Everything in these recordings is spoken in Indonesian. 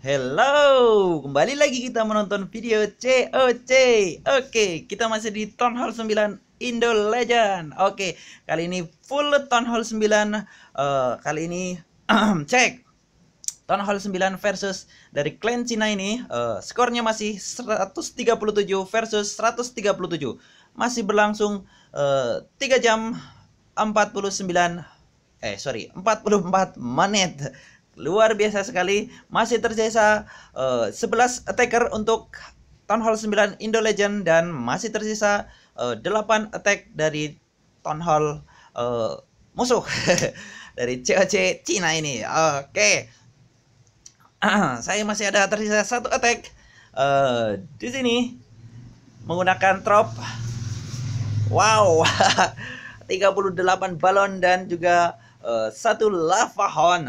Hello, kembali lagi kita menonton video COC Oke, kita masih di Town Hall 9 Indo Legend Oke, kali ini full Town Hall 9 uh, eh, Kali ini, cek Town Hall 9 versus dari klan Cina ini uh, Skornya masih 137 versus 137 Masih berlangsung uh, eh, 3 jam 49 Eh, sorry, 44 menit luar biasa sekali masih tersisa uh, eh, 11 attacker untuk Town Hall 9 Indo Legend dan masih tersisa uh, eh, 8 attack dari Town Hall uh, musuh dari COC Cina ini. Oke. Okay. Saya masih ada tersisa satu attack uh, di sini menggunakan trop. Wow. 38 balon dan juga uh, satu lava horn.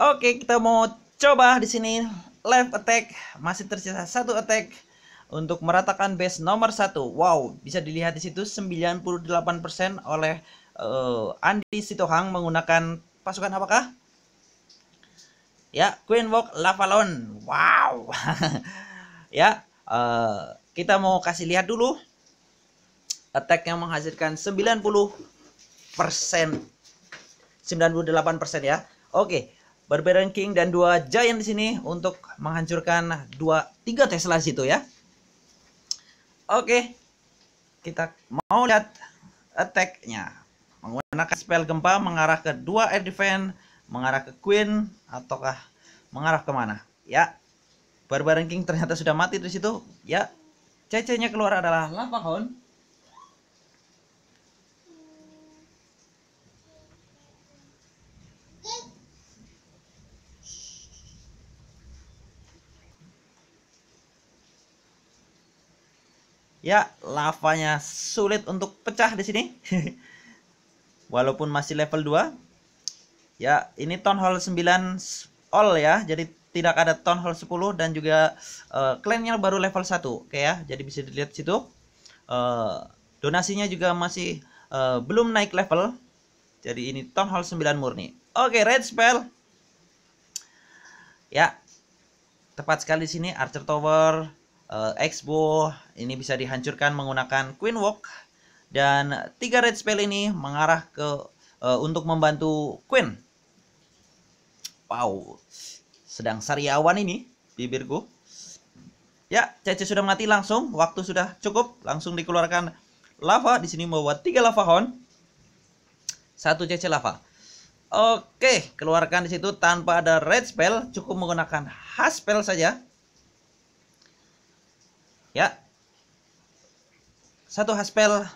Oke, kita mau coba di sini left attack masih tersisa satu attack untuk meratakan base nomor satu. Wow, bisa dilihat di situ 98% oleh uh, Andi Sitohang menggunakan pasukan apakah? Ya, Queen Walk Lavalon. Wow. ya, uh, kita mau kasih lihat dulu attack yang menghasilkan 90% 98% ya. Oke. Okay. Barbarian King dan dua Giant di sini untuk menghancurkan dua tiga Tesla situ ya. Oke. Kita mau lihat attacknya Menggunakan spell gempa mengarah ke dua air defense, mengarah ke queen ataukah mengarah kemana? Ya. Barbarian King ternyata sudah mati di situ. Ya. cc keluar adalah Lava Hound Ya, lavanya sulit untuk pecah di sini. Walaupun masih level 2. Ya, ini Town Hall 9 all ya. Jadi tidak ada Town Hall 10 dan juga uh, baru level 1. Oke ya, jadi bisa dilihat situ. Uh, donasinya juga masih uh, belum naik level. Jadi ini Town Hall 9 murni. Oke, Red Spell. Ya, tepat sekali di sini Archer Tower uh, eh, Expo ini bisa dihancurkan menggunakan Queen Walk dan tiga red spell ini mengarah ke uh, untuk membantu Queen. Wow, sedang sariawan ini bibirku. Ya, Cece sudah mati langsung, waktu sudah cukup, langsung dikeluarkan lava di sini membuat tiga lava horn. Satu Cece lava. Oke, keluarkan di situ tanpa ada red spell, cukup menggunakan has spell saja ya satu haspel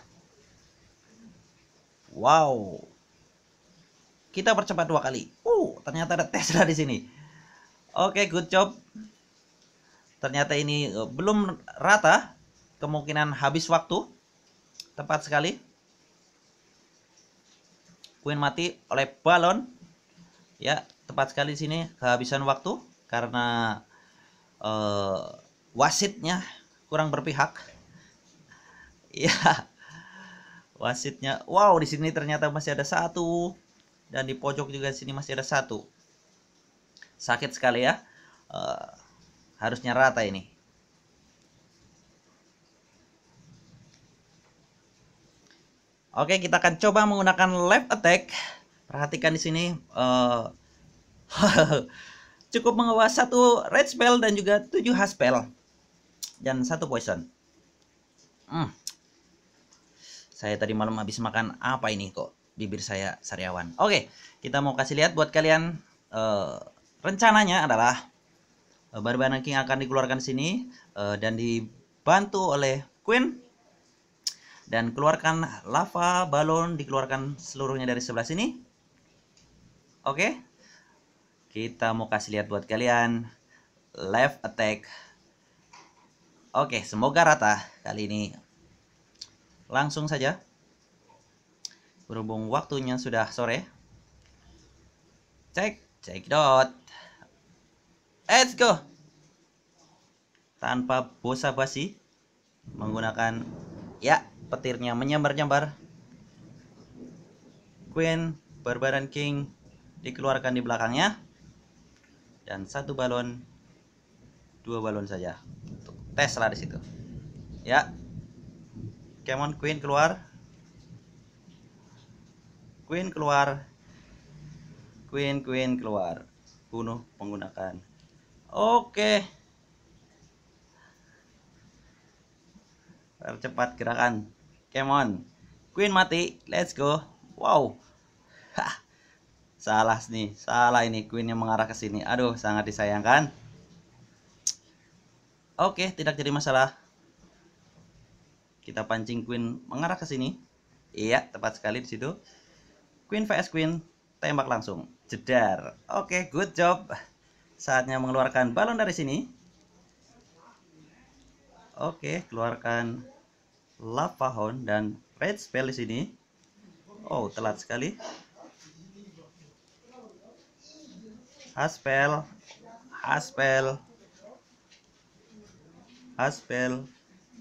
wow kita percepat dua kali uh ternyata ada Tesla di sini oke okay, good job ternyata ini e, belum rata kemungkinan habis waktu tepat sekali Queen mati oleh balon ya tepat sekali di sini kehabisan waktu karena uh, wasitnya kurang berpihak ya wasitnya wow di sini ternyata masih ada satu dan di pojok juga di sini masih ada satu sakit sekali ya uh, harusnya rata ini Oke, kita akan coba menggunakan left attack. Perhatikan di sini uh, cukup mengawas satu red spell dan juga tujuh haspel. spell dan satu poison. Hmm. Saya tadi malam habis makan apa ini kok bibir saya sariawan. Oke, kita mau kasih lihat buat kalian uh, rencananya adalah uh, eh, Barbana King akan dikeluarkan sini uh, dan dibantu oleh Queen dan keluarkan lava balon dikeluarkan seluruhnya dari sebelah sini. Oke. Kita mau kasih lihat buat kalian live attack Oke, semoga rata kali ini. Langsung saja. Berhubung waktunya sudah sore. Cek, cek dot. Let's go. Tanpa bosa-basi menggunakan ya petirnya menyambar-nyambar. Queen barbaran, King dikeluarkan di belakangnya dan satu balon dua balon saja tes lah di situ. Ya. Kemon Queen keluar. Queen keluar. Queen Queen keluar. Bunuh menggunakan. Oke. Percepat gerakan. Kemon. Queen mati. Let's go. Wow. Hah. Salah nih, salah ini Queen yang mengarah ke sini. Aduh, sangat disayangkan. Oke, tidak jadi masalah. Kita pancing queen mengarah ke sini. Iya, tepat sekali di situ. Queen vs queen, tembak langsung. Jedar. Oke, good job. Saatnya mengeluarkan balon dari sini. Oke, keluarkan lava hound dan red spell di sini. Oh, telat sekali. Haspel, haspel, Aspel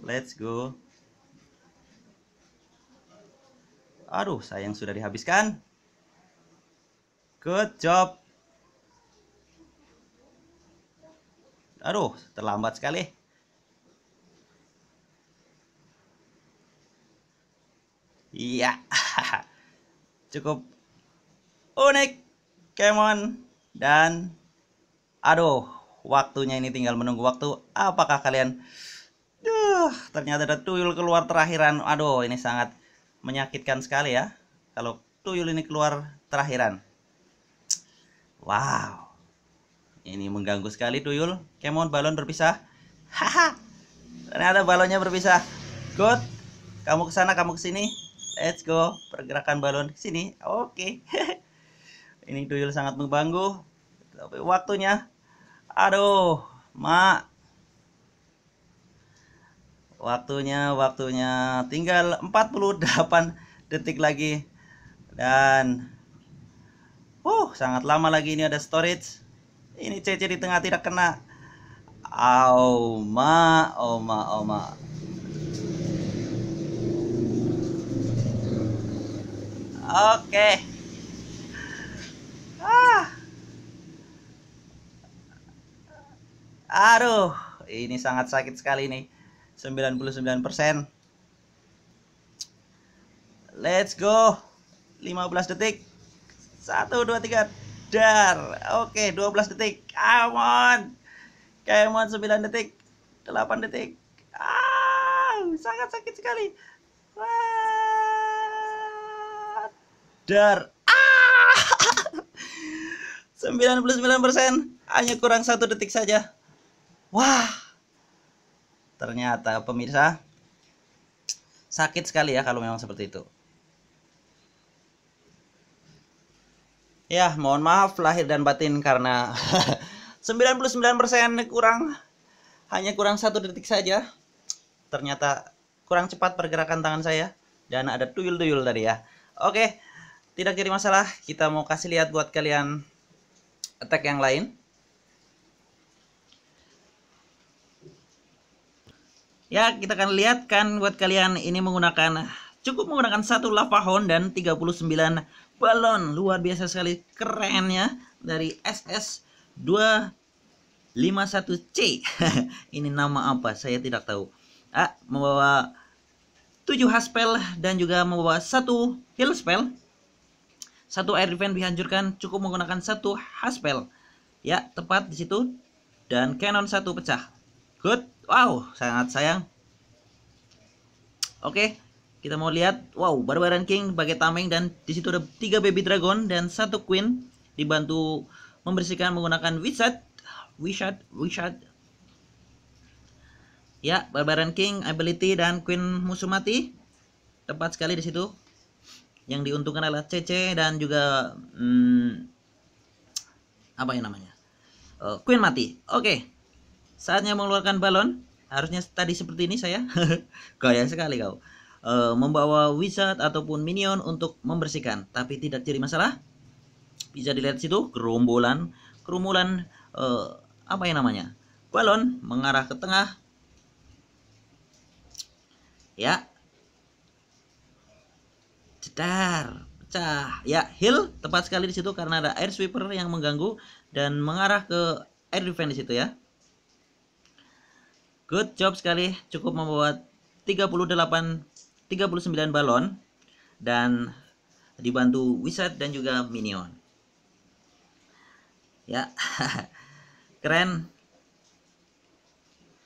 let's go aduh sayang sudah dihabiskan good job aduh terlambat sekali iya cukup unik Kemon dan aduh Waktunya ini tinggal menunggu waktu. Apakah kalian... Duh, ternyata ada tuyul keluar terakhiran. Aduh, ini sangat menyakitkan sekali ya. Kalau tuyul ini keluar terakhiran. Wow. Ini mengganggu sekali tuyul. Kemon balon berpisah. Haha. Ternyata balonnya berpisah. Good. Kamu kesana kamu kesini Let's go. Pergerakan balon sini. Oke. Okay. ini tuyul sangat mengganggu. Tapi waktunya Aduh, Mak. Waktunya, waktunya tinggal 48 detik lagi. Dan uh, sangat lama lagi ini ada storage. Ini CC di tengah tidak kena. Au, ma, oma, oh, oma. Oh, Oke. Okay. Ah. Aduh, ini sangat sakit sekali nih. 99%. Let's go. 15 detik. 1 2 3. Dar. Oke, 12 detik. Come on. Come on 9 detik. 8 detik. Ah, sangat sakit sekali. Wah. Dar. Ah. 99% hanya kurang satu detik saja. Wah, ternyata pemirsa sakit sekali ya kalau memang seperti itu. Ya, mohon maaf lahir dan batin karena 99% kurang hanya kurang satu detik saja. Ternyata kurang cepat pergerakan tangan saya dan ada tuyul-tuyul tadi ya. Oke, tidak jadi masalah. Kita mau kasih lihat buat kalian attack yang lain. Ya, kita akan lihat kan buat kalian ini menggunakan cukup menggunakan satu lava hound dan 39 balon. Luar biasa sekali keren ya dari SS 251C. ini nama apa? Saya tidak tahu. Ah, membawa 7 haspel dan juga membawa satu heal spell. Satu air defense dihancurkan cukup menggunakan satu haspel. Ya, tepat di situ. Dan cannon satu pecah. Good wow sangat sayang oke kita mau lihat wow Barbaran King pakai tameng dan di situ ada tiga baby dragon dan satu queen dibantu membersihkan menggunakan wizard wizard wizard ya Barbaran King ability dan queen musuh mati tepat sekali di situ yang diuntungkan adalah CC dan juga hmm, apa yang namanya eh, Queen mati oke okay. Saatnya mengeluarkan balon. Harusnya tadi seperti ini saya. Gaya sekali kau. E, membawa wizard ataupun minion untuk membersihkan. Tapi tidak jadi masalah. Bisa dilihat situ gerombolan, kerumulan e, apa yang namanya? Balon mengarah ke tengah. Ya. Cedar pecah. Ya, hill tepat sekali di situ karena ada air sweeper yang mengganggu dan mengarah ke air defense di situ ya. Good job sekali, cukup membuat 38 39 balon dan dibantu wizard dan juga minion. Ya. keren.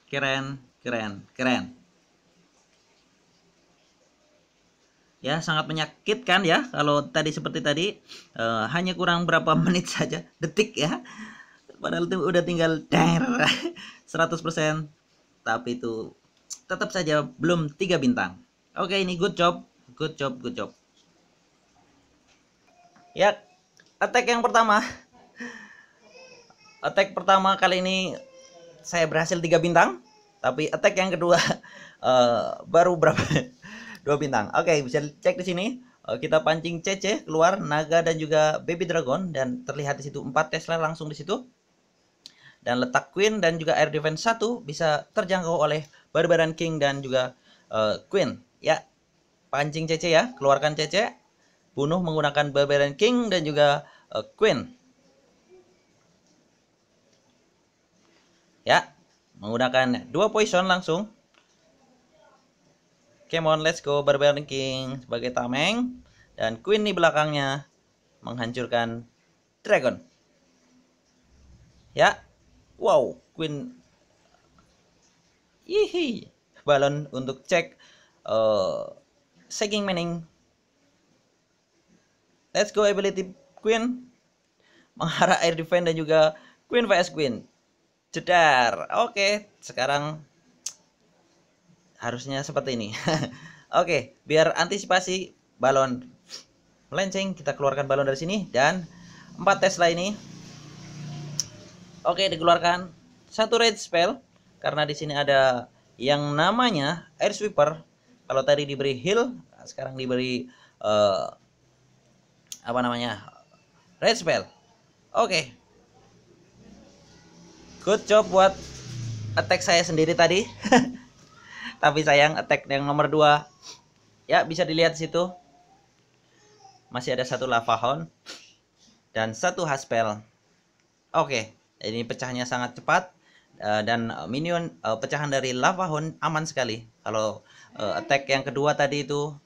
Keren, keren, keren. ya sangat menyakitkan ya kalau tadi seperti tadi uh, hanya kurang berapa menit saja detik ya padahal udah tinggal 100% tapi itu tetap saja belum tiga bintang oke ini good job good job good job ya attack yang pertama attack pertama kali ini saya berhasil tiga bintang tapi attack yang kedua uh, baru berapa dua bintang oke bisa cek di sini eh, kita pancing CC keluar naga dan juga baby dragon dan terlihat di situ empat Tesla langsung di situ dan letak queen dan juga air defense 1 bisa terjangkau oleh barbaran King dan juga uh, queen. Ya, pancing CC ya, keluarkan cece bunuh menggunakan barbaran King dan juga uh, queen. Ya, menggunakan dua poison langsung. Come on, let's go barbaran King sebagai tameng dan queen di belakangnya menghancurkan dragon. Ya, Wow, Queen. Yihi. Balon untuk cek uh, eh, Seeking Meaning. Let's go ability Queen. Menghara air defense dan juga Queen vs Queen. Jedar. Oke, okay, sekarang harusnya seperti ini. Oke, okay, biar antisipasi balon melenceng, kita keluarkan balon dari sini dan empat Tesla ini Oke, dikeluarkan satu red spell karena di sini ada yang namanya air sweeper. Kalau tadi diberi heal, sekarang diberi uh, apa namanya? red spell. Oke. Good job buat attack saya sendiri tadi. Tapi sayang attack yang nomor 2 ya bisa dilihat di situ. Masih ada satu lava hound dan satu haspel. Oke. Okay. Ini pecahnya sangat cepat uh, dan eh, minion uh, pecahan dari lava hound aman sekali. Kalau uh, attack yang kedua tadi itu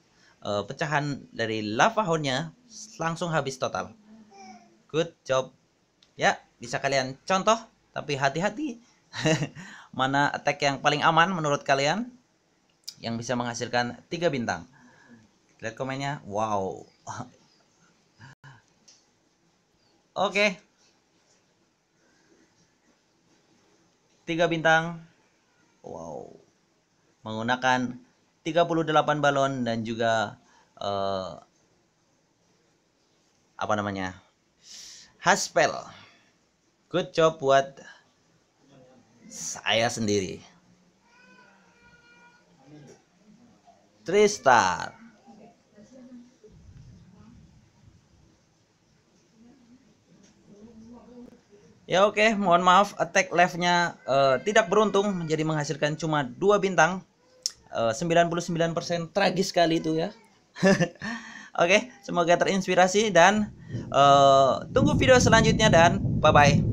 uh, pecahan dari lava houndnya langsung habis total. Good job. Ya, bisa kalian contoh tapi hati-hati mana attack yang paling aman menurut kalian yang bisa menghasilkan tiga bintang. Lihat komennya. Wow. Oke. Okay. tiga bintang. Wow. Menggunakan 38 balon dan juga uh, apa namanya? Haspel. Good job buat saya sendiri. tristar Ya oke, okay, mohon maaf attack left-nya uh, eh, tidak beruntung menjadi menghasilkan cuma dua bintang. Eh, uh, 99% tragis sekali itu ya. oke, okay, semoga terinspirasi dan uh, tunggu video selanjutnya dan bye-bye.